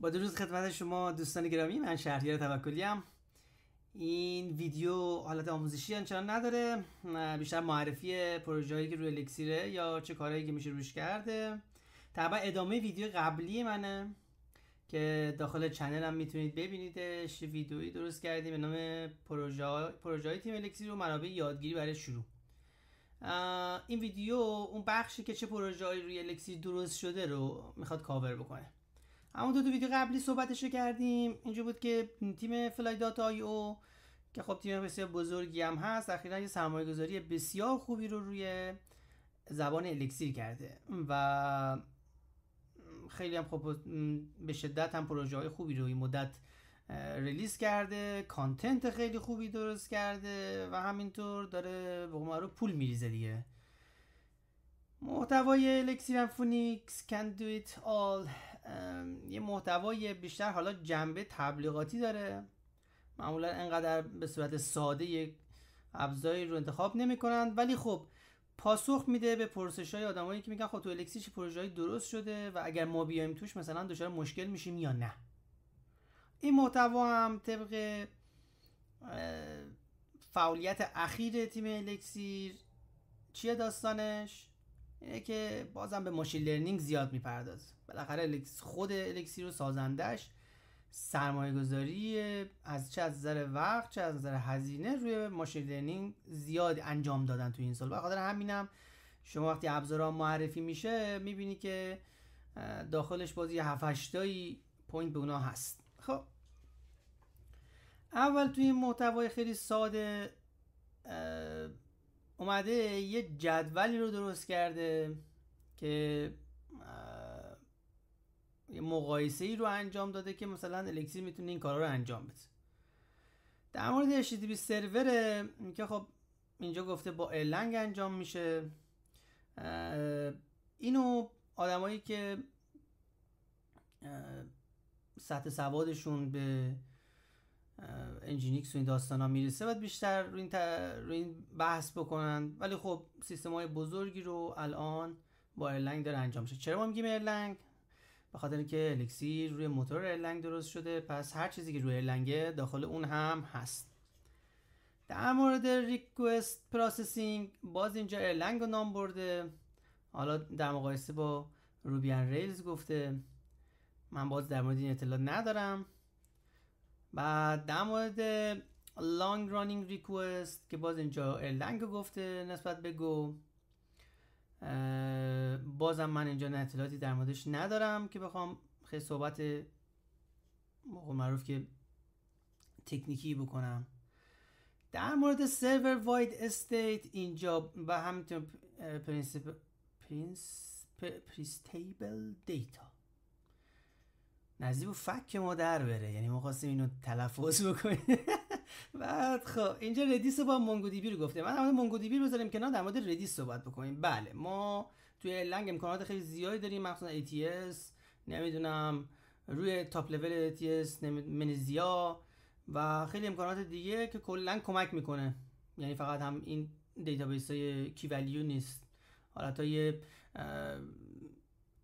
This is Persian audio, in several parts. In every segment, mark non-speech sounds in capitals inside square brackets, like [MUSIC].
با درود خدمت شما دوستان گرامی من شهریار توکلی هم این ویدیو حالت آموزشی آنچنان نداره بیشتر معرفی پروژه که روی الکسیره یا چه کارهایی که میشه روش کرده طبعا ادامه ویدیو قبلی منه که داخل چنل هم میتونید ببینیدش ویدیویی درست کردیم به نام پروژه پروژه تیم الکسیر و منابع یادگیری برای شروع این ویدیو اون بخشی که چه پروژه‌ای روی الکسیر درست شده رو میخواد کاور بکنه همونطور تو ویدیو قبلی صحبتش کردیم اینجا بود که تیم فلای آی او که خب تیم بسیار بزرگی هم هست اخیرا یه سرمایه گذاری بسیار خوبی رو روی زبان الکسیر کرده و خیلی هم خب به شدت هم پروژه های خوبی رو این مدت ریلیز کرده کانتنت خیلی خوبی درست کرده و همینطور داره به ما رو پول میریزه دیگه محتوای الکسیر فونیکس can یه محتوای بیشتر حالا جنبه تبلیغاتی داره معمولا انقدر به صورت ساده یک ابزاری رو انتخاب نمیکنند ولی خب پاسخ میده به پرسش های آدمایی که میگن خب تو چه پروژه درست شده و اگر ما بیایم توش مثلا دچار مشکل میشیم یا نه این محتوا هم طبق فعالیت اخیر تیم الکسیر چیه داستانش اینه که بازم به ماشین لرنینگ زیاد میپرداز بالاخره خود الکسی رو سازندش سرمایه گذاری از چه از نظر وقت چه از نظر هزینه روی ماشین لرنینگ زیاد انجام دادن تو این سال بخاطر همینم شما وقتی ابزارها معرفی میشه میبینی که داخلش بازی 7 تایی پوینت به اونا هست خب اول توی این محتوای خیلی ساده اومده یه جدولی رو درست کرده که یه مقایسه ای رو انجام داده که مثلا الکسیر میتونه این کارا رو انجام بده در مورد HTTP سرور که خب اینجا گفته با النگ انجام میشه اینو آدمایی که سطح سوادشون به انجینیکس و این داستان ها میرسه باید بیشتر روی این, رو این, بحث بکنن ولی خب سیستم های بزرگی رو الان با ایرلنگ داره انجام میشه چرا ما میگیم ایرلنگ به خاطر اینکه الکسیر روی موتور ایرلنگ درست شده پس هر چیزی که روی ایرلنگه داخل اون هم هست در مورد ریکوست پروسسینگ باز اینجا ایرلنگ رو نام برده حالا در مقایسه با روبیان ریلز گفته من باز در مورد این اطلاع ندارم بعد در مورد لانگ رانینگ ریکوست که باز اینجا لنگ گفته نسبت به گو بازم من اینجا اطلاعاتی در موردش ندارم که بخوام خیلی صحبت معروف که تکنیکی بکنم در مورد سرور واید استیت اینجا و همینطور پرینسیپل پریستیبل دیتا نزدیک فک ما در بره یعنی ما خواستیم اینو تلفظ بکنیم [LAUGHS] بعد خب اینجا ردیس با بی رو گفته من بی مونگودیبی بذاریم کنار در مورد ردیس صحبت بکنیم بله ما توی لنگ امکانات خیلی زیادی داریم مخصوصا ATS نمیدونم روی تاپ لول ATS منزیا و خیلی امکانات دیگه که کلا کمک میکنه یعنی فقط هم این دیتابیس های کی نیست حالت های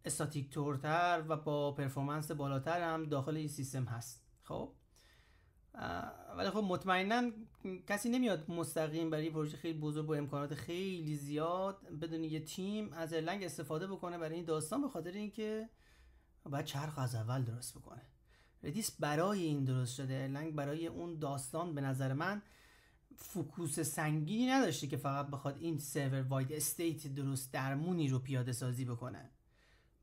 استاتیک تورتر و با پرفورمنس بالاتر هم داخل این سیستم هست خب ولی خب مطمئنا کسی نمیاد مستقیم برای پروژه خیلی بزرگ با امکانات خیلی زیاد بدون یه تیم از لنگ استفاده بکنه برای این داستان به خاطر اینکه باید چرخ از اول درست بکنه ردیس برای این درست شده ارلنگ برای اون داستان به نظر من فکوس سنگینی نداشته که فقط بخواد این سرور واید استیت درست درمونی رو پیاده سازی بکنه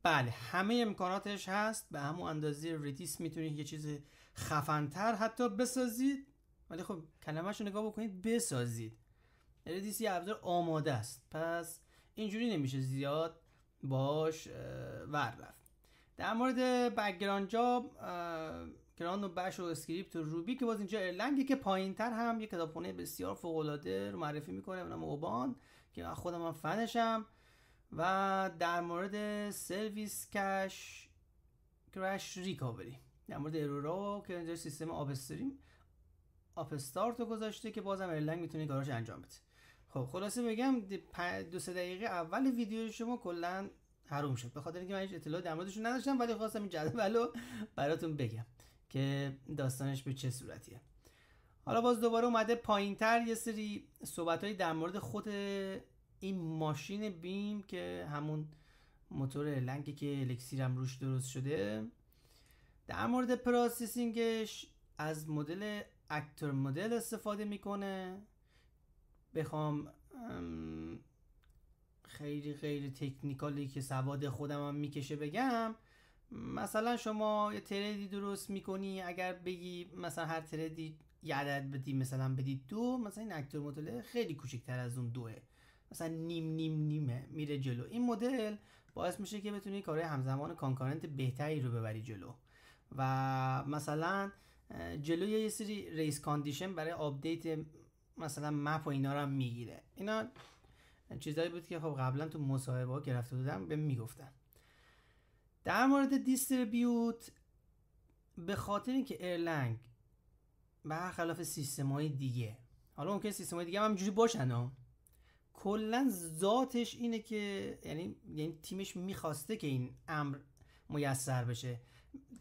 بله همه امکاناتش هست به همون اندازه ریدیس میتونید یه چیز خفنتر حتی بسازید ولی خب کلمهش رو نگاه بکنید بسازید ریدیس یه ابزار آماده است پس اینجوری نمیشه زیاد باش ور در مورد بکگراند جاب گران و بش و اسکریپت و روبی که باز اینجا ارلنگه که پایین تر هم یه کتابخونه بسیار فوق رو معرفی میکنه به اوبان که خودم هم فنشم و در مورد سرویس کش کرش ریکاوری در مورد ارورا که اینجا سیستم آپ استریم تو گذاشته که بازم ارلنگ میتونه کاراش انجام بده خب خلاصه بگم دو سه دقیقه اول ویدیو شما کلا حروم شد به خاطر اینکه من هیچ اطلاع در موردش نداشتم ولی خواستم این جدول براتون بگم که داستانش به چه صورتیه حالا باز دوباره اومده تر یه سری صحبت در مورد خود این ماشین بیم که همون موتور لنگی که هم روش درست شده در مورد پروسسینگش از مدل اکتور مدل استفاده میکنه بخوام خیلی غیر تکنیکالی که سواد خودم هم میکشه بگم مثلا شما یه تردی درست میکنی اگر بگی مثلا هر تردی یه عدد بدی مثلا بدی دو مثلا این اکتور مدل خیلی کوچکتر از اون دوه مثلا نیم نیم نیمه میره جلو این مدل باعث میشه که بتونی کارهای همزمان کانکارنت بهتری رو ببری جلو و مثلا جلوی یه سری ریس کاندیشن برای آپدیت مثلا مپ و اینا رو هم میگیره اینا چیزایی بود که خب قبلا تو مصاحبه ها گرفته بودم به میگفتن در مورد دیستریبیوت به خاطر اینکه ایرلنگ برخلاف سیستم های دیگه حالا ممکن سیستم های دیگه هم همینجوری باشن کلا ذاتش اینه که یعنی یعنی تیمش میخواسته که این امر میسر بشه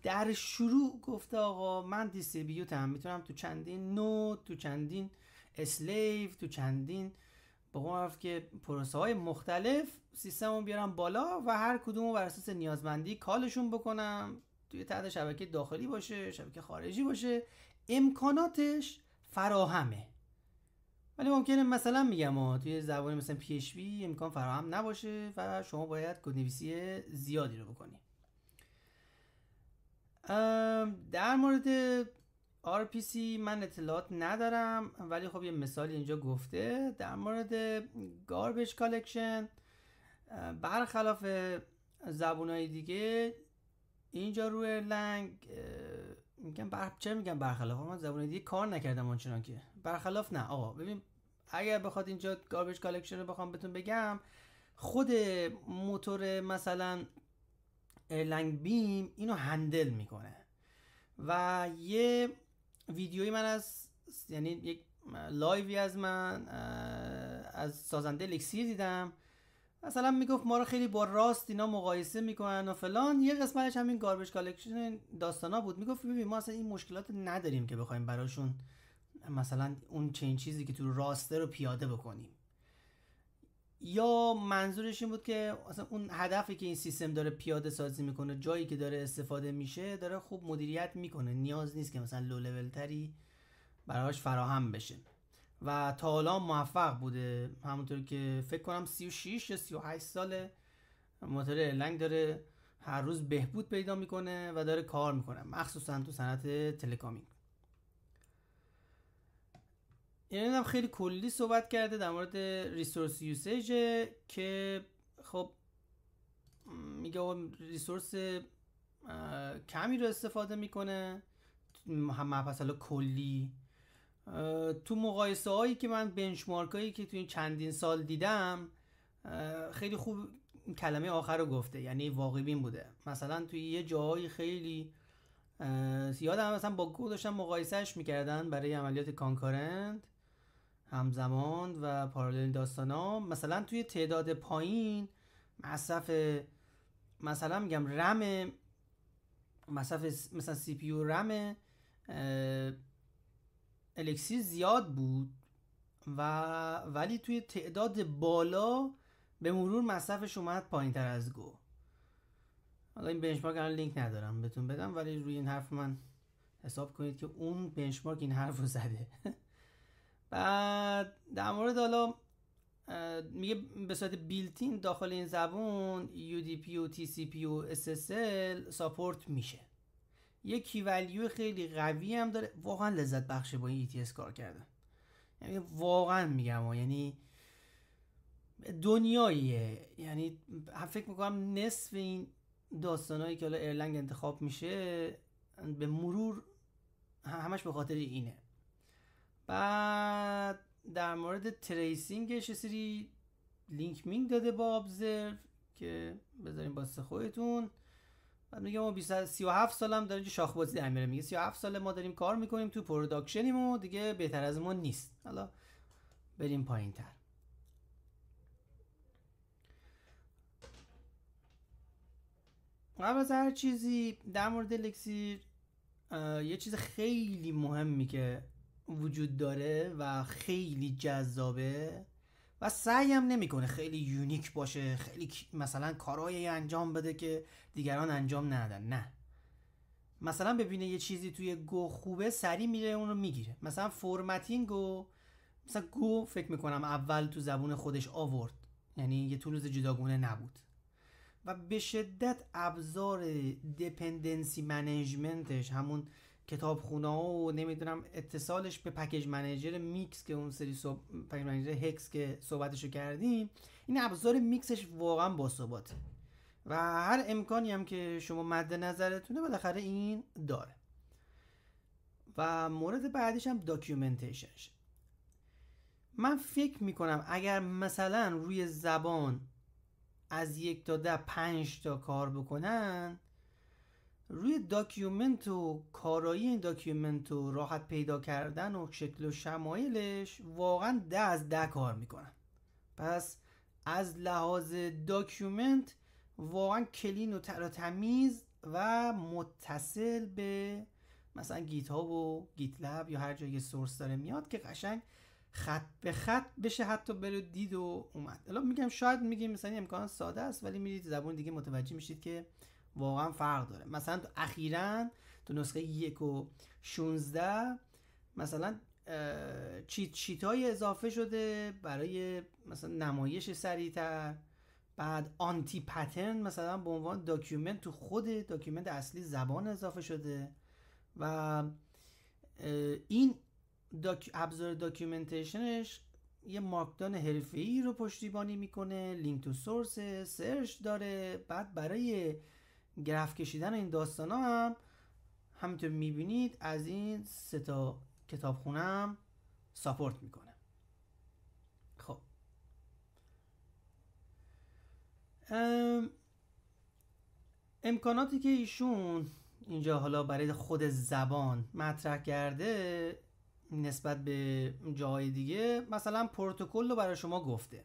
در شروع گفته آقا من دیستریبیوت هم میتونم تو چندین نو، تو چندین اسلیو تو چندین به قول که پروسه های مختلف سیستم رو بیارم بالا و هر کدوم رو بر اساس نیازمندی کالشون بکنم توی تحت شبکه داخلی باشه شبکه خارجی باشه امکاناتش فراهمه ولی ممکنه مثلا میگم ها توی زبان مثلا پیشوی امکان فراهم نباشه و شما باید کدنویسی زیادی رو بکنی در مورد RPC من اطلاعات ندارم ولی خب یه مثالی اینجا گفته در مورد Garbage کالکشن برخلاف زبونهای دیگه اینجا روی لنگ میگم بر... چه میگم برخلاف من زبون دیگه کار نکردم اونچنان که برخلاف نه آقا ببین اگر بخواد اینجا گاربیج کالکشن رو بخوام بهتون بگم خود موتور مثلا لنگ بیم اینو هندل میکنه و یه ویدیوی من از یعنی یک لایوی از من از سازنده الکسی دیدم مثلا میگفت ما رو خیلی با راست اینا مقایسه میکنن و فلان یه قسمتش همین گاربج کالکشن داستانا بود میگفت ببین ما اصلا این مشکلات نداریم که بخوایم براشون مثلا اون چین چیزی که تو راسته رو پیاده بکنیم یا منظورش این بود که اصلا اون هدفی که این سیستم داره پیاده سازی میکنه جایی که داره استفاده میشه داره خوب مدیریت میکنه نیاز نیست که مثلا لو لول تری براش فراهم بشه و تا حالا موفق بوده همونطور که فکر کنم 36 یا 38 ساله موتور لنگ داره هر روز بهبود پیدا میکنه و داره کار میکنه مخصوصا تو صنعت تلکامینگ یعنی خیلی کلی صحبت کرده در مورد ریسورس یوسیج که خب میگه ریسورس کمی رو استفاده میکنه هم کلی تو مقایسه هایی که من بنچمارک هایی که تو این چندین سال دیدم خیلی خوب کلمه آخر رو گفته یعنی واقعی بین بوده مثلا توی یه جایی خیلی یادم مثلا با گو داشتن مقایسهش میکردن برای عملیات کانکرنت همزمان و پارالل داستان ها مثلا توی تعداد پایین مصرف مثلا میگم رم مصرف مثلا سی پی رم الکسی زیاد بود و ولی توی تعداد بالا به مرور مصرفش اومد پایین تر از گو حالا این بنچمارک الان لینک ندارم بهتون بدم ولی روی این حرف من حساب کنید که اون بنچمارک این حرف رو زده بعد در مورد حالا میگه به صورت بیلتین داخل این زبون UDP و TCP و SSL ساپورت میشه یه کیولیو خیلی قوی هم داره واقعا لذت بخشه با این ETS کار کردن یعنی واقعا میگم و یعنی دنیاییه یعنی فکر میکنم نصف این داستانهایی که حالا ایرلنگ انتخاب میشه به مرور همش به خاطر اینه بعد در مورد تریسینگش یه سری لینک مینگ داده با ابزرو که بذاریم باسته خودتون بعد میگه ما سال سالم داریم شاخ بازی در میره میگه 37 سال ما داریم کار میکنیم تو پروداکشنیم و دیگه بهتر از ما نیست حالا بریم پایین تر قبل از هر چیزی در مورد الکسیر یه چیز خیلی مهمی که وجود داره و خیلی جذابه و سعیم نمیکنه خیلی یونیک باشه خیلی مثلا کارهایی انجام بده که دیگران انجام ندن نه مثلا ببینه یه چیزی توی گو خوبه سری میره اون رو میگیره مثلا فرمتینگ و مثلا گو فکر میکنم اول تو زبون خودش آورد یعنی یه تولوز جداگونه نبود و به شدت ابزار دپندنسی منیجمنتش همون کتابخونه ها و نمیدونم اتصالش به پکیج منیجر میکس که اون سری پکیج منیجر هکس که صحبتشو کردیم این ابزار میکسش واقعا با باثباته و هر امکانی هم که شما مد نظرتونه بالاخره این داره و مورد بعدیش هم داکیومنتیشنش من فکر میکنم اگر مثلا روی زبان از یک تا ده پنج تا کار بکنن روی داکیومنت و کارایی این داکیومنت و راحت پیدا کردن و شکل و شمایلش واقعا ده از ده کار میکنن پس از لحاظ داکیومنت واقعا کلین و تر تمیز و متصل به مثلا گیت ها و گیت لب یا هر جایی سورس داره میاد که قشنگ خط به خط بشه حتی بره دید و اومد الان میگم شاید میگیم مثلا امکان ساده است ولی میرید زبون دیگه متوجه میشید که واقعا فرق داره مثلا تو اخیرا تو نسخه یک و 16 مثلا چیت چیت های اضافه شده برای مثلا نمایش سریعتر بعد آنتی پترن مثلا به عنوان داکیومنت تو خود داکیومنت اصلی زبان اضافه شده و این ابزار داکیومنتیشنش یه مارکدان حرفه‌ای رو پشتیبانی میکنه لینک تو سورس سرچ داره بعد برای گرف کشیدن این داستان ها هم همینطور میبینید از این سه تا کتاب خونم ساپورت میکنه خب ام امکاناتی که ایشون اینجا حالا برای خود زبان مطرح کرده نسبت به جاهای دیگه مثلا پروتکل رو برای شما گفته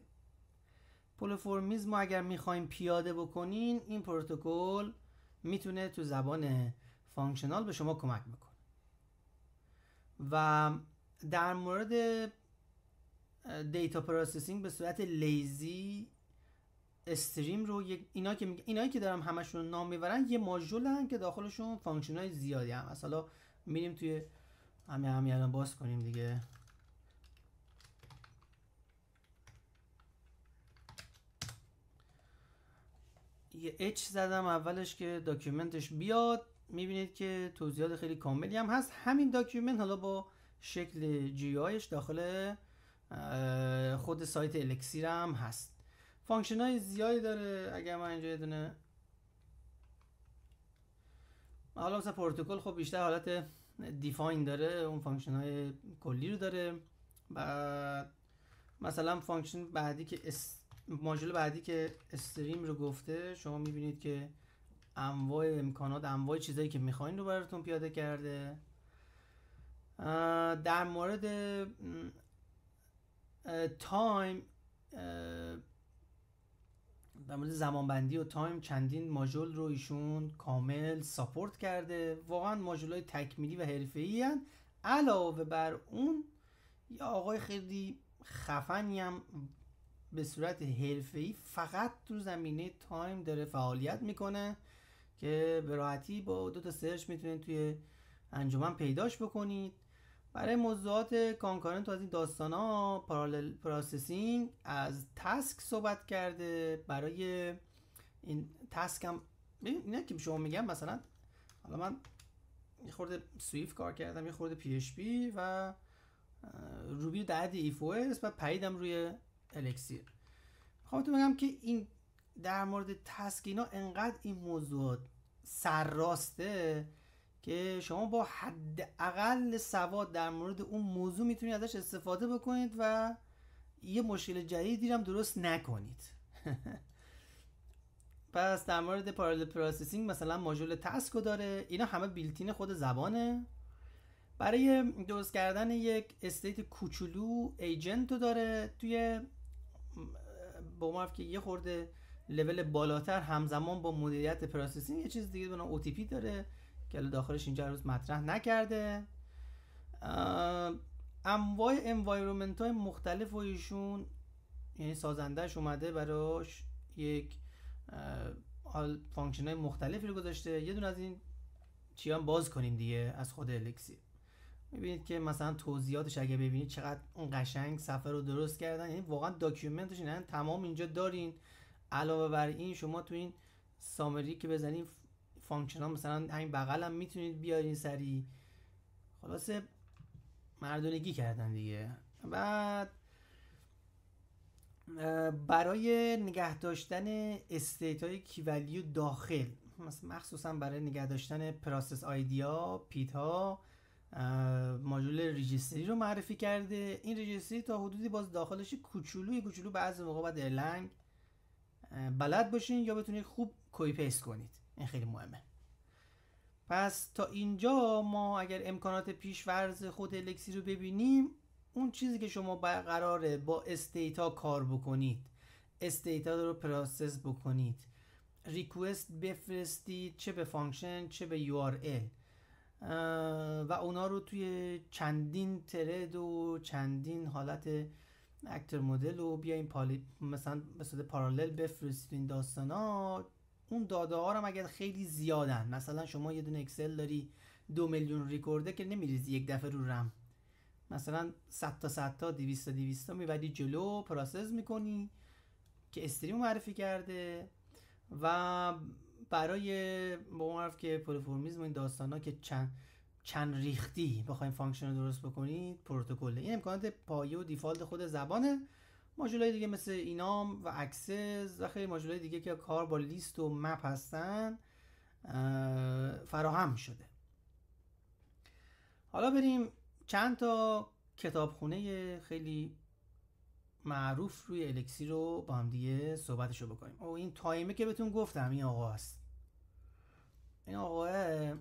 ما اگر میخوایم پیاده بکنین این پروتکل میتونه تو زبان فانکشنال به شما کمک بکنه و در مورد دیتا پروسسینگ به صورت لیزی استریم رو اینا که اینایی که دارم همشون نام میبرن یه ماژولن که داخلشون فانکشن های زیادی هم مثلا میریم توی همین همین الان باز کنیم دیگه یه اچ زدم اولش که داکیومنتش بیاد میبینید که توضیحات خیلی کاملی هم هست همین داکیومنت حالا با شکل جی آیش داخل خود سایت الکسیر هم هست فانکشن های زیادی داره اگر من اینجا دونه حالا مثلا پروتکل خب بیشتر حالت دیفاین داره اون فانکشن های کلی رو داره و مثلا فانکشن بعدی که اس ماژول بعدی که استریم رو گفته شما میبینید که انواع امکانات انواع چیزایی که میخواین رو براتون پیاده کرده در مورد تایم در مورد زمانبندی و تایم چندین ماژول رو ایشون کامل ساپورت کرده واقعا ماژول های تکمیلی و حرفه‌ای علاوه بر اون یه آقای خیلی خفنی هم به صورت ای فقط تو زمینه تایم داره فعالیت میکنه که به راحتی با دو تا سرچ میتونید توی انجمن پیداش بکنید برای موضوعات کانکارنت از این داستان ها پارالل پروسسینگ از تسک صحبت کرده برای این تسک هم اینا که شما میگم مثلا حالا من یه خورده سویف کار کردم یه خورده پی اش و روبی در حد ایف او اس روی الکسیر خواهد خب بگم که این در مورد تسکینا انقدر این موضوع سرراسته که شما با حد اقل سواد در مورد اون موضوع میتونید ازش استفاده بکنید و یه مشکل جدیدی هم درست نکنید [LAUGHS] پس در مورد پارالل پروسسینگ مثلا ماژول تسکو داره اینا همه بیلتین خود زبانه برای درست کردن یک استیت کوچولو ایجنتو داره توی با ما که یه خورده لول بالاتر همزمان با مدیریت پروسسینگ یه چیز دیگه به نام OTP داره که داخلش اینجا روز مطرح نکرده انواع انوایرومنت های مختلف و ایشون یعنی سازندهش اومده براش یک فانکشن های مختلفی رو گذاشته یه دونه از این چیان باز کنیم دیگه از خود الکسی میبینید که مثلا توضیحاتش اگه ببینید چقدر اون قشنگ سفر رو درست کردن یعنی واقعا داکیومنتش نه تمام اینجا دارین علاوه بر این شما تو این سامری که بزنین فانکشن ها مثلا همین بغل هم میتونید بیارین سری خلاصه مردونگی کردن دیگه بعد برای نگه داشتن استیت های کیولیو داخل مخصوصا برای نگه داشتن پراسس آیدیا پیت ها ماژول ریجستری رو معرفی کرده این ریجستری تا حدودی باز داخلش کوچولوی کوچولو بعضی موقع باید لنگ بلد باشین یا بتونید خوب کوی پیست کنید این خیلی مهمه پس تا اینجا ما اگر امکانات پیش ورز خود الکسی رو ببینیم اون چیزی که شما قراره با استیتا کار بکنید استیتا رو پروسس بکنید ریکوست بفرستید چه به فانکشن چه به URL و اونا رو توی چندین ترد و چندین حالت اکتر مدل رو بیاین پالی مثلا مثلا پارالل بفرستین داستان ها اون داده ها رو اگر خیلی زیادن مثلا شما یه دونه اکسل داری دو میلیون ریکورده که نمیریزی یک دفعه رو رم مثلا 100 تا 100 تا 200 تا 200 تا میبری جلو پروسس میکنی که استریم معرفی کرده و برای با اون حرف که پلیفرمیزم این داستان ها که چند چند ریختی بخوایم فانکشن رو درست بکنید پروتکل این امکانات پایه و دیفالت خود زبانه ماژولای دیگه مثل اینام و اکسس و خیلی ماژولای دیگه که کار با لیست و مپ هستن فراهم شده حالا بریم چند تا کتابخونه خیلی معروف روی الکسی رو با هم دیگه صحبتشو بکنیم او این تایمه که بهتون گفتم این آقاست این آقای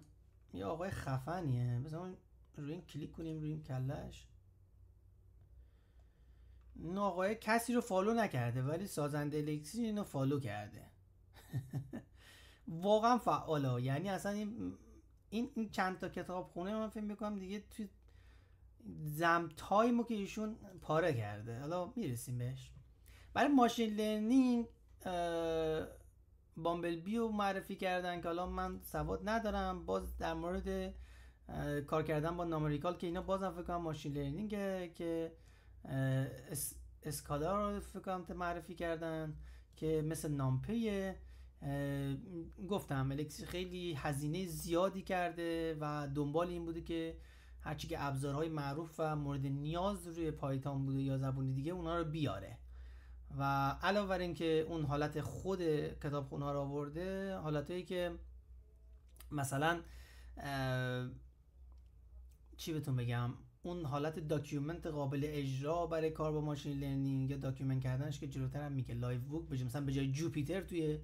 یه آقای خفنیه بزن روی این کلیک کنیم روی این کلش این آقای کسی رو فالو نکرده ولی سازنده الکسی اینو فالو کرده [LAUGHS] واقعا فعالا یعنی اصلا این این, چند تا کتاب خونه من فکر میکنم دیگه توی زم تایمو که ایشون پاره کرده حالا میرسیم بهش برای ماشین لرنینگ بامبل رو معرفی کردن که الان من سواد ندارم باز در مورد کار کردن با نامریکال که اینا بازم فکر کنم ماشین لرنینگ که اسکادا رو فکر کنم معرفی کردن که مثل نامپی گفتم الکسی خیلی هزینه زیادی کرده و دنبال این بوده که هرچی که ابزارهای معروف و مورد نیاز روی پایتان بوده یا زبونی دیگه اونا رو بیاره و علاوه بر اینکه اون حالت خود کتاب ها رو آورده حالتهایی که مثلا چی بهتون بگم اون حالت داکیومنت قابل اجرا برای کار با ماشین لرنینگ یا داکیومنت کردنش که جلوتر هم میگه لایو بوک بجه مثلا به جای جوپیتر توی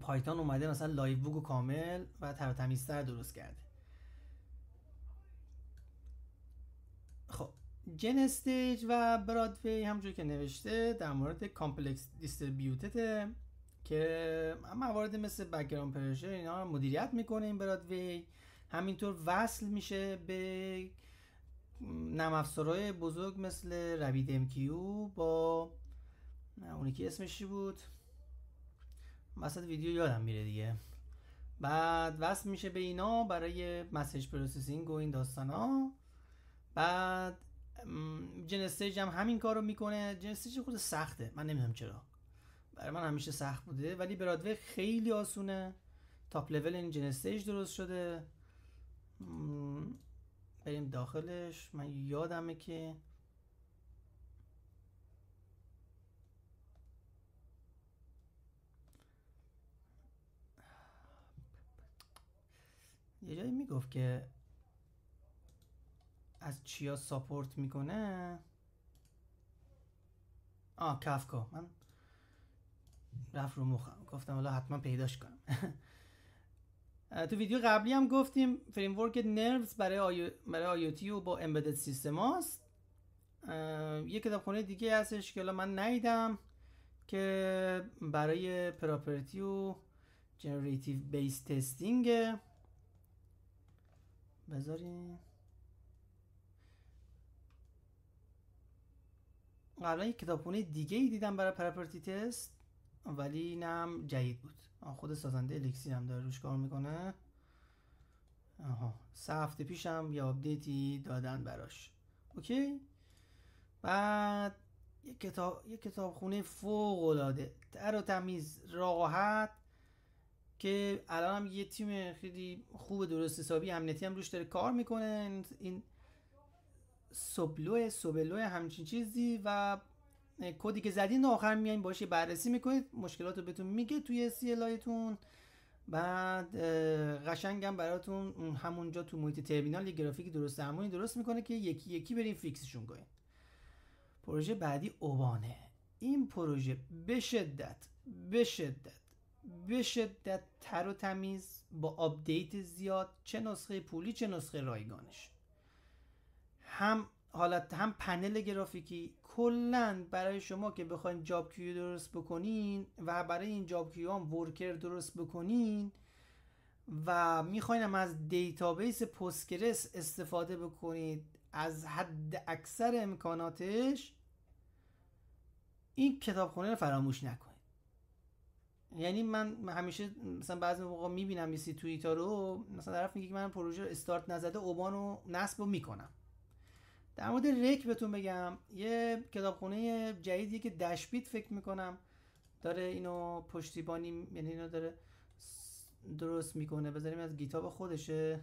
پایتان اومده مثلا لایو بوک و کامل و تر درست کرده خب جن استیج و برادوی همونجور که نوشته در مورد کامپلکس دیستریبیوتد که موارد مثل بکگراند پرشر اینا رو مدیریت میکنه این برادوی همینطور وصل میشه به نرم بزرگ مثل ربید امکیو با اونی که اسمش چی بود مثلا ویدیو یادم میره دیگه بعد وصل میشه به اینا برای مسیج پروسسینگ و این داستان ها بعد جنستیج هم همین کار رو میکنه جنستیج خود سخته من نمیدونم چرا برای من همیشه سخت بوده ولی برادوی خیلی آسونه تاپ لول این جنستیج درست شده بریم داخلش من یادمه که یه جایی میگفت که از چیا ساپورت میکنه آ کافکا من رفت رو مخم گفتم حالا حتما پیداش کنم [LAUGHS] تو ویدیو قبلی هم گفتیم فریم ورک نروز برای برای آیوتی و با امبدد سیستم هاست یه خونه دیگه هستش که الان من نیدم که برای پراپرتی و جنریتیو بیس تستینگ بذاریم قبلا یک کتابخونه دیگه ای دیدم برای پراپرتی تست ولی اینم جدید بود خود سازنده الکسیر هم داره روش کار میکنه آها سه هفته پیشم یه آپدیتی دادن براش اوکی بعد یک کتاب یک کتابخونه فوق العاده تر و تمیز راحت که الان هم یه تیم خیلی خوب درست حسابی امنیتی هم روش داره کار میکنه این سبلو سوبلو همچین چیزی و کدی که زدین آخر میایین باشه بررسی میکنید مشکلات رو بهتون میگه توی سی لایتون بعد قشنگم براتون همونجا تو محیط ترمینال یه گرافیک درست همونی درست میکنه که یکی یکی بریم فیکسشون کنید پروژه بعدی اوبانه این پروژه به شدت به شدت به شدت تر و تمیز با آپدیت زیاد چه نسخه پولی چه نسخه رایگانش هم حالت هم پنل گرافیکی کلا برای شما که بخواین جاب کیو درست بکنین و برای این جاب کیو هم ورکر درست بکنین و میخواین از دیتابیس پوسکرس استفاده بکنید از حد اکثر امکاناتش این کتابخونه رو فراموش نکنید یعنی من همیشه مثلا بعضی موقع میبینم یه سی توییتا رو مثلا طرف میگه که من پروژه استارت نزده رو نصب و میکنم در مورد رک بهتون بگم یه کتابخونه جدیدیه که دشبیت فکر میکنم داره اینو پشتیبانی یعنی اینو داره درست میکنه بذاریم از گیتاب خودشه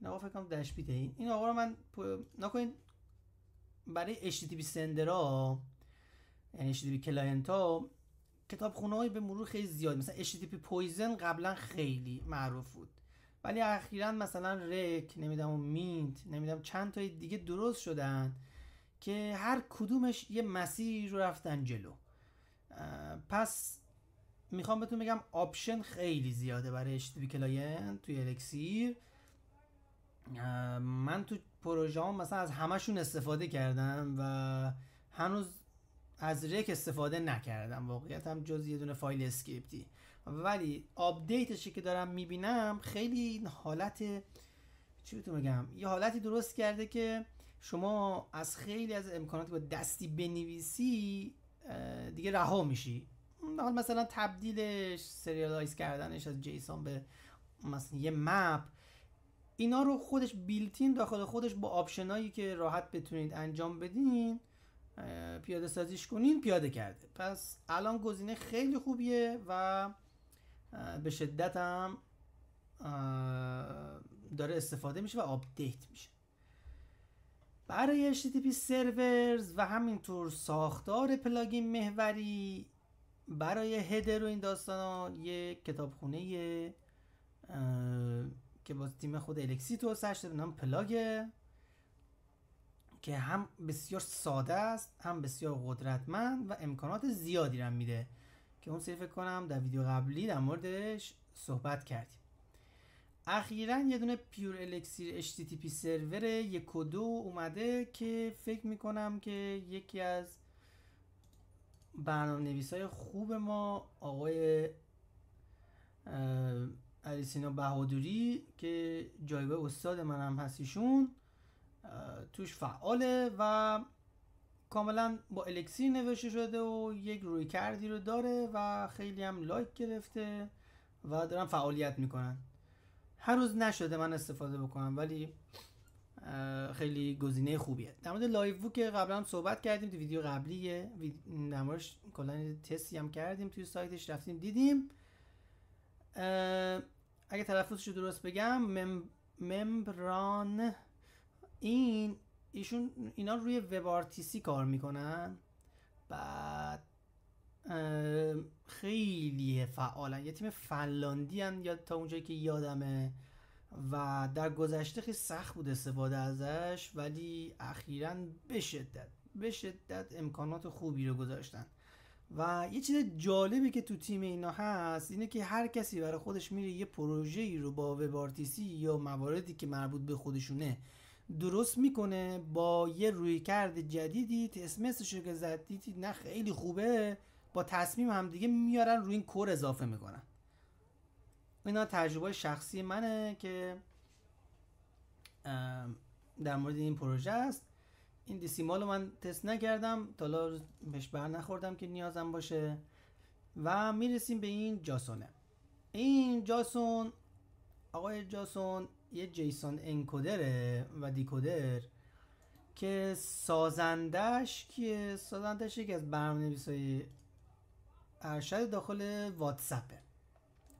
این آقا فکر کنم دشبیته این آقا رو من نکنین برای HTTP سندرا یعنی HTTP کلاینت ها کتاب خونه به مرور خیلی زیاد مثلا HTTP پویزن قبلا خیلی معروف بود ولی اخیرا مثلا رک نمیدم و مینت نمیدم چند تای دیگه درست شدن که هر کدومش یه مسیر رو رفتن جلو پس میخوام بهتون بگم آپشن خیلی زیاده برای اشتبی کلاینت توی الکسیر من تو پروژه مثلا از همشون استفاده کردم و هنوز از رک استفاده نکردم واقعیت هم جز یه دونه فایل اسکریپتی ولی آپدیتشی که دارم میبینم خیلی حالت چی بهتون بگم یه حالتی درست کرده که شما از خیلی از امکاناتی با دستی بنویسی دیگه رها میشی حال مثلا تبدیلش سریالایز کردنش از جیسون به مثلا یه مپ اینا رو خودش بیلتین داخل خودش با آپشنایی که راحت بتونید انجام بدین پیاده سازیش کنین پیاده کرده پس الان گزینه خیلی خوبیه و به شدت هم داره استفاده میشه و آپدیت میشه برای HTTP سرورز و همینطور ساختار پلاگین محوری برای هدر و این داستان ها یه کتابخونه که با تیم خود الکسی تو به نام پلاگه که هم بسیار ساده است هم بسیار قدرتمند و امکانات زیادی رو میده که اون سری فکر کنم در ویدیو قبلی در موردش صحبت کردیم اخیرا یه دونه پیور الکسیر HTTP سرور یک و دو اومده که فکر میکنم که یکی از برنامه نویس های خوب ما آقای علیسینا بهادوری که جایگاه استاد منم هستیشون توش فعاله و کاملا با الکسیر نوشته شده و یک روی کردی رو داره و خیلی هم لایک گرفته و دارن فعالیت میکنن هر روز نشده من استفاده بکنم ولی خیلی گزینه خوبیه در مورد لایو که قبلا صحبت کردیم تو ویدیو قبلی نماش کلا تستی هم کردیم توی سایتش رفتیم دیدیم اگه تلفظش رو درست بگم ممبران این ایشون اینا روی وب آرتیسی کار میکنن بعد خیلی فعالن یه تیم فنلاندی هم یا تا اونجایی که یادمه و در گذشته خیلی سخت بود استفاده ازش ولی اخیرا به شدت به شدت امکانات خوبی رو گذاشتن و یه چیز جالبی که تو تیم اینا هست اینه که هر کسی برای خودش میره یه پروژه ای رو با وب یا مواردی که مربوط به خودشونه درست میکنه با یه روی کرد جدیدی تسمسشو که زدیتی نه خیلی خوبه با تصمیم دیگه میارن روی این کور اضافه میکنن اینا تجربه شخصی منه که در مورد این پروژه است این دیسیمال رو من تست نکردم تا بهش بر نخوردم که نیازم باشه و میرسیم به این جاسونه این جاسون آقای جاسون یه جیسون انکودره و دیکودر که سازندش که سازندش یکی از برنامه های ارشد داخل واتسپه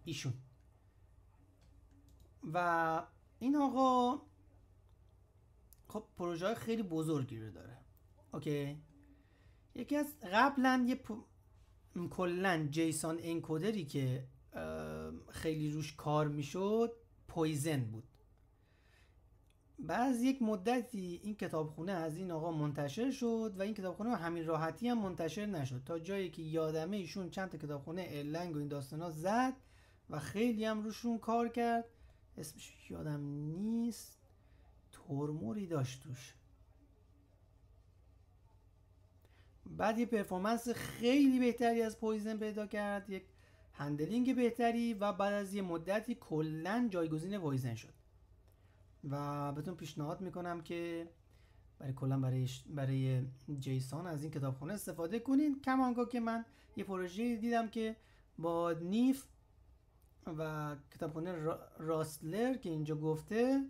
ایشون و این آقا خب پروژه های خیلی بزرگی رو داره اوکی یکی از قبلا یه جیسون انکودری که خیلی روش کار میشد پویزن بود بعد یک مدتی این کتابخونه از این آقا منتشر شد و این کتابخونه همین راحتی هم منتشر نشد تا جایی که یادمه ایشون چند تا کتابخونه النگ و این ها زد و خیلی هم روشون کار کرد اسمش یادم نیست ترموری داشت توش بعد یه پرفورمنس خیلی بهتری از پویزن پیدا کرد یک هندلینگ بهتری و بعد از یه مدتی کلا جایگزین پویزن شد و بهتون پیشنهاد میکنم که برای کلا برای برای جیسون از این کتابخونه استفاده کنین آنگاه که من یه پروژه دیدم که با نیف و کتابخونه راستلر که اینجا گفته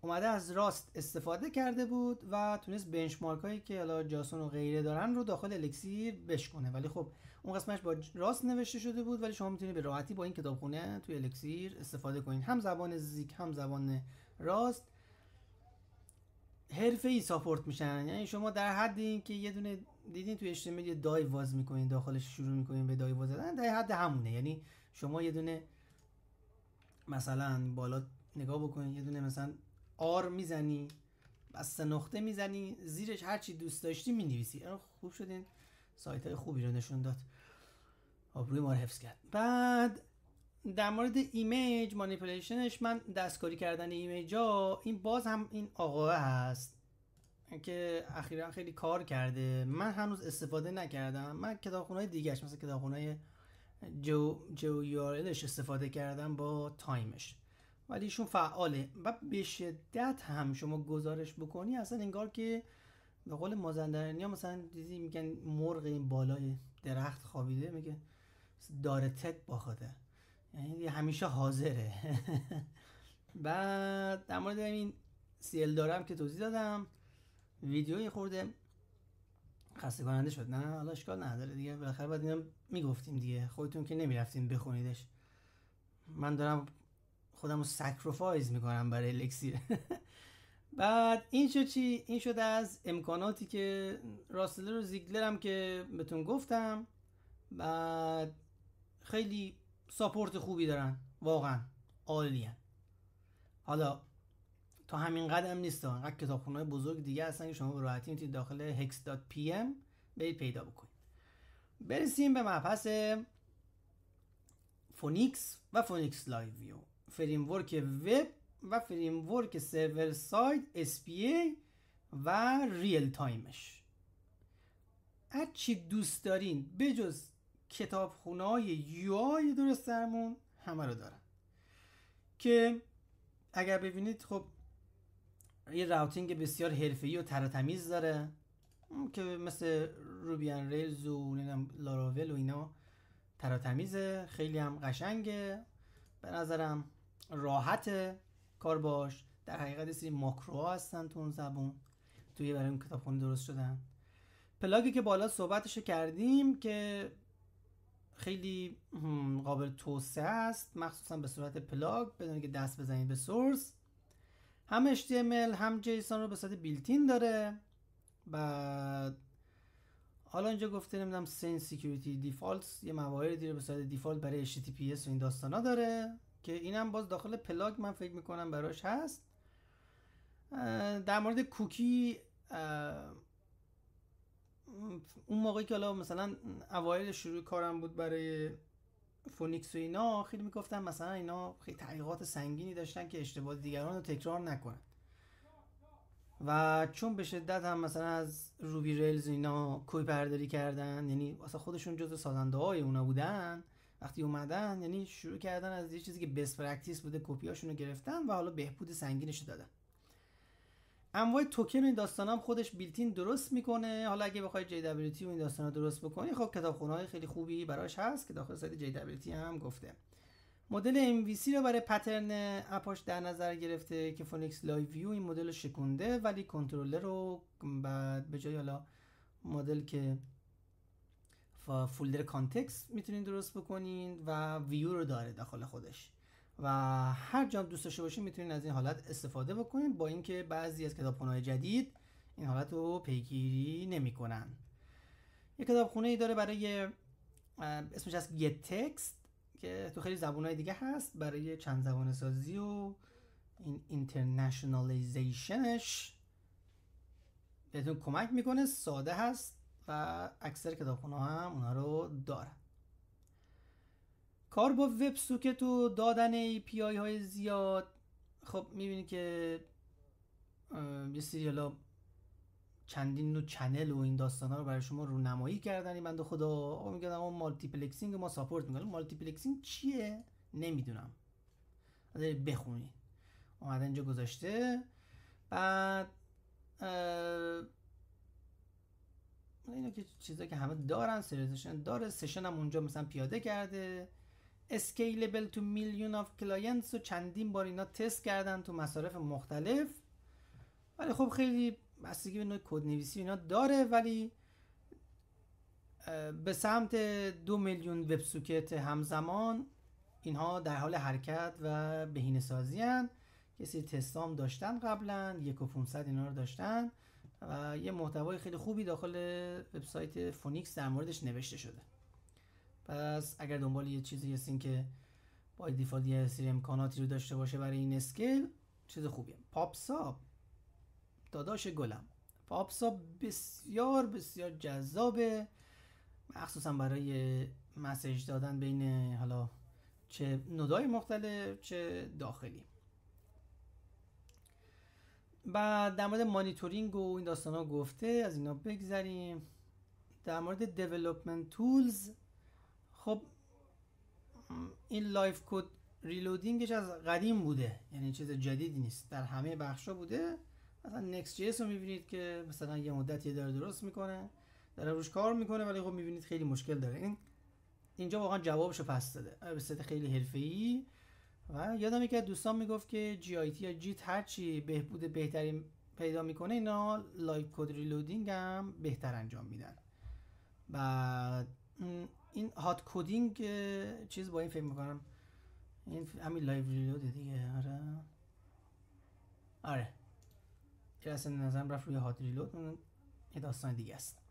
اومده از راست استفاده کرده بود و تونست بنچمارک هایی که حالا جاسون و غیره دارن رو داخل الکسیر بشکنه ولی خب اون قسمتش با راست نوشته شده بود ولی شما میتونید به راحتی با این کتابخونه توی الکسیر استفاده کنید هم زبان زیک هم زبان راست حرفه ای ساپورت میشن یعنی شما در حد که یه دونه دیدین تو اجتماعی یه دایو واز میکنین داخلش شروع میکنین به دایو زدن در حد همونه یعنی شما یه دونه مثلا بالا نگاه بکنین یه دونه مثلا آر میزنی بس نقطه میزنی زیرش هر چی دوست داشتی مینویسی خوب شدین سایت های خوبی رو نشون داد آبروی ما رو حفظ کرد بعد در مورد ایمیج مانیپولیشنش من دستکاری کردن ایمیج ها این باز هم این آقاه هست که اخیرا خیلی کار کرده من هنوز استفاده نکردم من کتابخونه های دیگرش مثل کتابخونه جو جو استفاده کردم با تایمش ولی ایشون فعاله و به شدت هم شما گزارش بکنی اصلا انگار که به قول مازندرانی ها مثلا دیدی میگن مرغ این بالای درخت خوابیده میگه داره تک باخته همیشه حاضره بعد در مورد این سیل دارم که توضیح دادم ویدیوی خورده خسته کننده شد نه حالا اشکال نداره دیگه بالاخره باید اینم میگفتیم دیگه خودتون که نمیرفتیم بخونیدش من دارم خودم رو سکروفایز میکنم برای لکسیر بعد این شد چی؟ این شد از امکاناتی که راستلر و زیگلر هم که بهتون گفتم بعد خیلی ساپورت خوبی دارن واقعا عالیه حالا تا همین قدم نیست انقدر کتابخونه بزرگ دیگه هستن که شما به راحتی میتونید داخل hex.pm برید پیدا بکنید برسیم به مبحث فونیکس و فونیکس لایو ویو فریم ورک وب و فریم ورک سرور سایت SPA و ریل تایمش هر چی دوست دارین بجز کتاب های یوای درست درمون همه رو دارن که اگر ببینید خب یه راوتینگ بسیار حرفه‌ای و تراتمیز داره که مثل روبیان ریلز و لاراول و اینا تراتمیزه خیلی هم قشنگه به نظرم راحته کار باش در حقیقت سری ماکروها هستن تو اون زبون توی برای اون کتابخونه درست شدن پلاگی که بالا صحبتش کردیم که خیلی قابل توسعه است مخصوصا به صورت پلاگ بدون که دست بزنید به سورس هم HTML هم JSON رو به صورت بیلتین داره بعد حالا اینجا گفته نمیدونم سین سکیوریتی دیفالت یه مواردی رو به صورت دیفالت برای HTTPS و این داستانا داره که هم باز داخل پلاگ من فکر میکنم براش هست در مورد کوکی اون موقعی که حالا مثلا اوایل شروع کارم بود برای فونیکس و اینا خیلی میگفتن مثلا اینا خیلی تحقیقات سنگینی داشتن که اشتباه دیگران رو تکرار نکنند و چون به شدت هم مثلا از روبی ریلز اینا کوی برداری کردن یعنی اصلا خودشون جز سازنده های اونا بودن وقتی اومدن یعنی شروع کردن از یه چیزی که بس پرکتیس بوده کپیاشون رو گرفتن و حالا بهبود سنگینش دادن انواع توکن و این داستان خودش بیلتین درست میکنه حالا اگه بخوای JWT و این داستان درست بکنی خب کتابخونه های خیلی خوبی براش هست که داخل سایت JWT هم گفته مدل MVC رو برای پترن اپاش در نظر گرفته که فونیکس لایو ویو این مدل رو شکونده ولی کنترلر رو بعد به جای حالا مدل که فولدر کانتکس میتونید درست بکنین و ویو رو داره داخل خودش و هر جا دوست داشته باشین میتونین از این حالت استفاده بکنین با اینکه بعضی از کتابخونه‌های جدید این حالت رو پیگیری نمیکنن یه کتابخونه ای داره برای اسمش از گت تکست که تو خیلی زبانهای دیگه هست برای چند زبان سازی و این اینترنشنالیزیشنش بهتون کمک میکنه ساده هست و اکثر کتابخونه هم اونها رو دارن کار با وب سوکت و دادن ای پی آی های زیاد خب میبینی که یه سری چندین نوع چنل و این داستان ها رو برای شما رو نمایی کردن این بنده خدا آقا اون مالتیپلکسینگ ما ساپورت میکنیم مالتیپلکسینگ چیه نمیدونم بخونی اومده اینجا گذاشته بعد اینا که چیزا که همه دارن سریزشن داره سشن هم اونجا مثلا پیاده کرده scalable to میلیون of clients و چندین بار اینا تست کردن تو مصارف مختلف ولی خب خیلی بستگی به نوع کود نویسی اینا داره ولی به سمت دو میلیون وب سوکت همزمان اینها در حال حرکت و بهینه سازی کسی تستام داشتن قبلا یک و 500 اینا رو داشتن و یه محتوای خیلی خوبی داخل وبسایت فونیکس در موردش نوشته شده پس اگر دنبال یه چیزی هستین که با دیفالت یه سری امکاناتی رو داشته باشه برای این اسکیل چیز خوبیه پاپساب داداش گلم پاپساب بسیار بسیار جذابه مخصوصا برای مسیج دادن بین حالا چه نودای مختلف چه داخلی بعد در مورد مانیتورینگ و این داستان ها گفته از اینا بگذریم در مورد development tools خب این لایف کد ریلودینگش از قدیم بوده یعنی چیز جدیدی نیست در همه بخشا بوده مثلا نکس جی رو میبینید که مثلا یه مدتی یه داره درست میکنه داره روش کار میکنه ولی خب میبینید خیلی مشکل داره این اینجا واقعا جوابش رو پس داده به صورت خیلی حرفه‌ای و یادم یکی از دوستان میگفت که جی آی تی یا جیت هرچی بهبود بهتری پیدا میکنه اینا لایف کد ریلودینگ هم بهتر انجام میدن بعد این هات کدینگ چیز با این فکر میکنم این همین لایو ریلود دیگه آره آره که اصلا نظرم رفت روی هات ریلود یه داستان دیگه است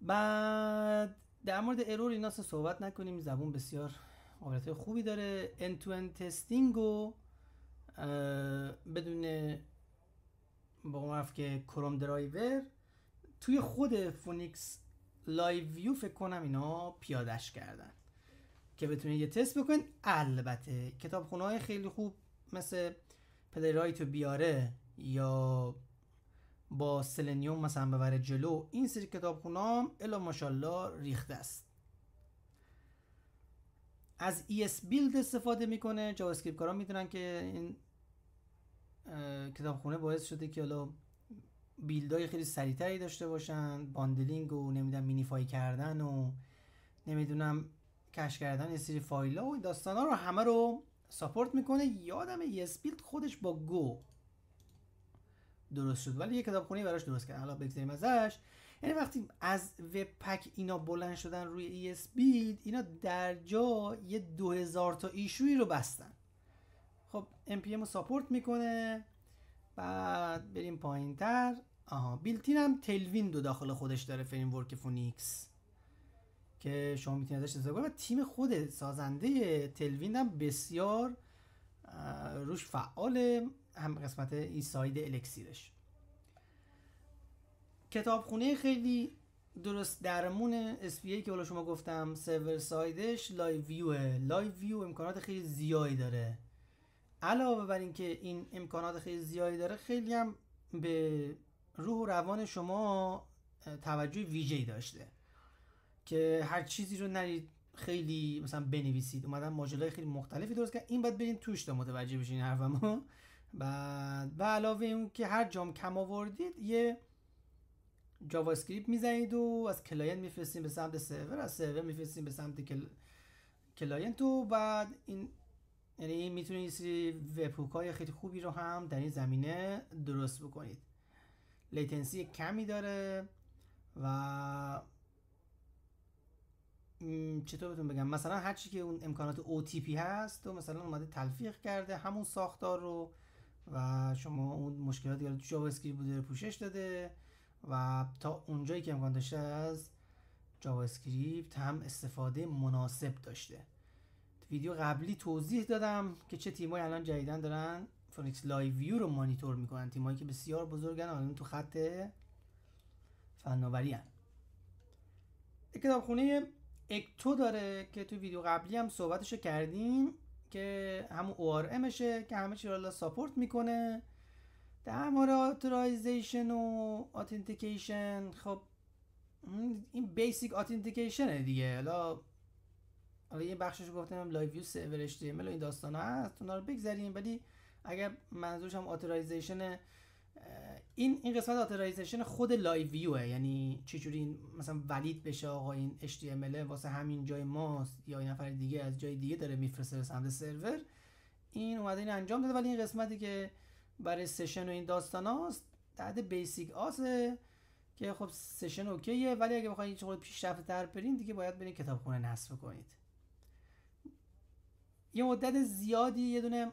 بعد در مورد ارور اینا صحبت نکنیم زبون بسیار قابلیت خوبی داره ان to تستینگ و بدون با اون که کروم درایور توی خود فونیکس لایو ویو فکر کنم اینا پیادش کردن که بتونید یه تست بکنید البته کتابخونه های خیلی خوب مثل و بیاره یا با سلنیوم مثلا ببره جلو این سری کتابخونه هم الا ماشالله ریخته است از ES بیلد استفاده میکنه جاوا اسکریپت کارا میدونن که این کتابخونه باعث شده که حالا بیلدای خیلی سریعتری داشته باشن باندلینگ و نمیدونم مینیفای کردن و نمیدونم کش کردن یه سری فایل ها و داستان ها رو همه رو ساپورت میکنه یادم یه بیلد خودش با گو درست شد ولی یه کتابخونه براش درست کرد حالا بگذاریم ازش یعنی وقتی از وب پک اینا بلند شدن روی ES بیلد اینا در جا یه هزار تا ایشوی رو بستن خب NPM رو ساپورت میکنه بعد بریم پایین تر آها بیلتین هم تلوین دو داخل خودش داره فریم ورک فونیکس که شما میتونید ازش استفاده کنید و تیم خود سازنده تلوین هم بسیار روش فعال هم قسمت این ساید الکسیرش کتابخونه خیلی درست درمون اسپیه که حالا شما گفتم سرور سایدش لایو ویو لایو ویو امکانات خیلی زیادی داره علاوه بر اینکه این امکانات خیلی زیادی داره خیلی هم به روح و روان شما توجه ویژه ای داشته که هر چیزی رو نرید خیلی مثلا بنویسید اومدن ماجلای خیلی مختلفی درست کرد این باید برین توش تا متوجه بشین حرف ما [LAUGHS] بعد و علاوه اون که هر جام کم آوردید یه جاوا اسکریپت میزنید و از کلاینت میفرستین به سمت سرور از سرور میفرستیم به سمت کل... کلاینت و بعد این یعنی میتونید یه سری های خیلی خوبی رو هم در این زمینه درست بکنید لیتنسی کمی داره و چطور بتون بگم مثلا هر که اون امکانات OTP هست تو مثلا اومده تلفیق کرده همون ساختار رو و شما اون مشکلاتی که تو جاوا اسکریپت بوده پوشش داده و تا اونجایی که امکان داشته از جاوا اسکریپت هم استفاده مناسب داشته ویدیو قبلی توضیح دادم که چه تیمایی الان جدیدن دارن فونیکس لایو ویو رو مانیتور میکنن تیمایی که بسیار بزرگن الان تو خط فناوری هن. خونه اکتو داره که تو ویدیو قبلی هم صحبتشو کردیم که همون امشه که همه چی رو ساپورت میکنه در مورد آتورایزیشن و آتنتیکیشن خب این بیسیک آتنتیکیشنه دیگه حالا حالا یه بخشش گفتم لایو ویو سرورش HTML و این داستان هست اونا رو بگذاریم ولی اگر منظورش هم اتورایزیشن این این قسمت اتورایزیشن خود لایو ویو یعنی چجوری مثلا ولید بشه آقا این HTML واسه همین جای ماست یا این نفر دیگه از جای دیگه داره میفرسته به سمت سرور این اومده این انجام داده ولی این قسمتی که برای سشن و این داستان هاست در بیسیک آسه که خب سشن اوکیه ولی اگه بخواید خود پیشرفت تر برین دیگه باید برین کتابخونه نصب کنید یه مدت زیادی یه دونه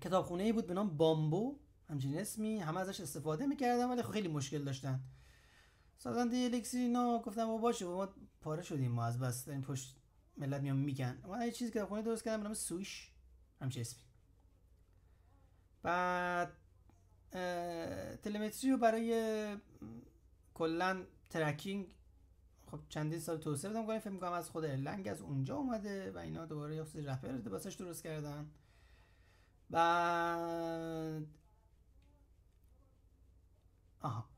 کتابخونه ای بود به نام بامبو همچین اسمی همه ازش استفاده میکردن ولی خیلی مشکل داشتن سازنده الکسی اینا گفتم با باشه با ما پاره شدیم ما از بس این پشت ملت میام میگن من یه چیز کتابخونه درست کردم به نام سویش همچین اسمی بعد تلمتری رو برای کلا ترکینگ خب چندین سال توسعه دادم گفتم فکر می‌کنم از خود لنگ از اونجا اومده و اینا دوباره یه سری رپر درست کردن و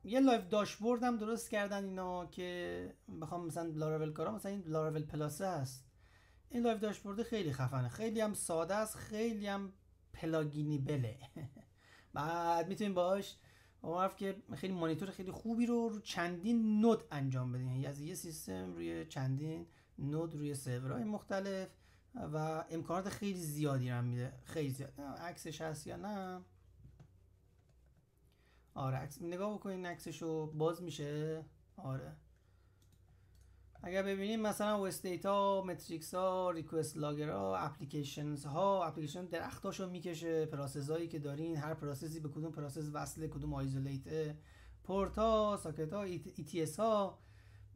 یه لایف داشبورد هم درست کردن اینا که بخوام مثلا لاراول کارا مثلا این لاراول پلاسه هست این لایف داشبورد خیلی خفنه خیلی هم ساده است خیلی هم پلاگینی بله [LAUGHS] بعد میتونیم باهاش حرف که خیلی مانیتور خیلی خوبی رو رو چندین نود انجام بدین یعنی از یه سیستم روی چندین نود روی سرورهای مختلف و امکانات خیلی زیادی هم میده خیلی زیاد عکسش هست یا نه آره عکس نگاه بکنین رو باز میشه آره اگر ببینیم مثلا وستیت ها متریکس ها ریکوست لاگر ها اپلیکیشن ها اپلیکیشن درختاشو میکشه پراسز هایی که دارین هر پروسسی به کدوم پراسس وصله کدوم آیزولیته پورت ها ساکت ها تی ها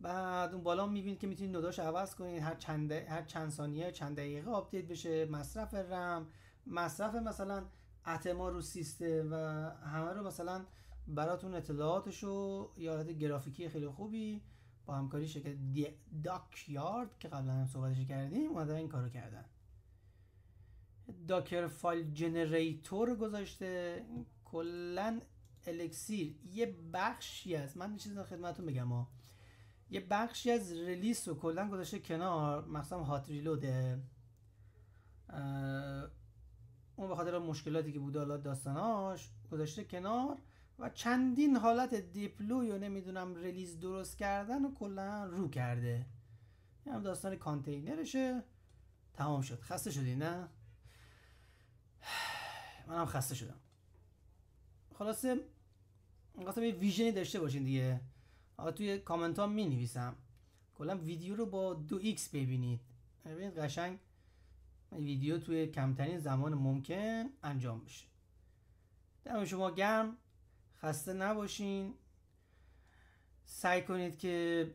بعد اون بالا میبینید که میتونید نوداش عوض کنید هر چند هر چند ثانیه چند دقیقه آپدیت بشه مصرف رم مصرف مثلا اتما رو سیستم و همه رو مثلا براتون اطلاعاتش رو یه گرافیکی خیلی خوبی با همکاری شرکت داکیارد که قبلا هم صحبتش کردیم اومدن این کارو کردن داکر فایل جنریتور گذاشته کلا الکسیر یه بخشی است من چیزی خدمتتون بگم ها یه بخشی از ریلیس رو کلا گذاشته کنار مثلا هات ریلوده اون به خاطر مشکلاتی که بوده حالا داستاناش گذاشته کنار و چندین حالت دیپلوی و نمیدونم ریلیز درست کردن و کلا رو کرده این هم داستان کانتینرشه تمام شد خسته شدی نه منم خسته شدم خلاصه قسم یه ویژنی داشته باشین دیگه توی کامنت ها می نویسم کلا ویدیو رو با دو x ببینید ببینید قشنگ ویدیو توی کمترین زمان ممکن انجام بشه دم شما گرم خسته نباشین سعی کنید که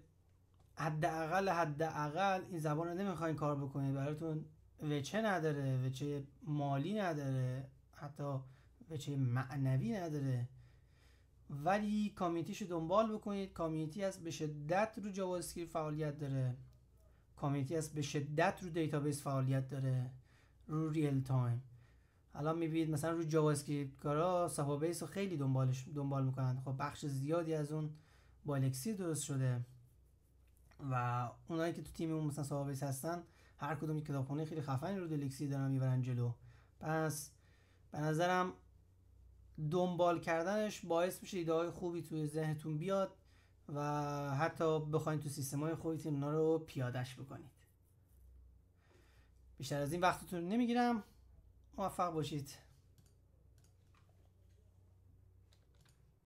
حداقل حداقل این زبان رو نمیخواین کار بکنید براتون وچه نداره وچه مالی نداره حتی وچه معنوی نداره ولی رو دنبال بکنید کامیونیتی از به شدت رو جاوا اسکریپت فعالیت داره کامیونیتی از به شدت رو دیتابیس فعالیت داره رو ریل تایم الان میبینید مثلا رو جاوا اسکریپت کارا سافا بیس رو خیلی دنبالش دنبال میکنن خب بخش زیادی از اون با الکسیر درست شده و اونایی که تو تیم اون مثلا سافا بیس هستن هر کدوم کتابخونه خیلی خفنی رو الکسی دارن میبرن جلو پس به نظرم دنبال کردنش باعث میشه ایده های خوبی توی ذهنتون بیاد و حتی بخواین تو سیستم های خودتون رو پیادش بکنید بیشتر از این وقتتون نمیگیرم موفق باشید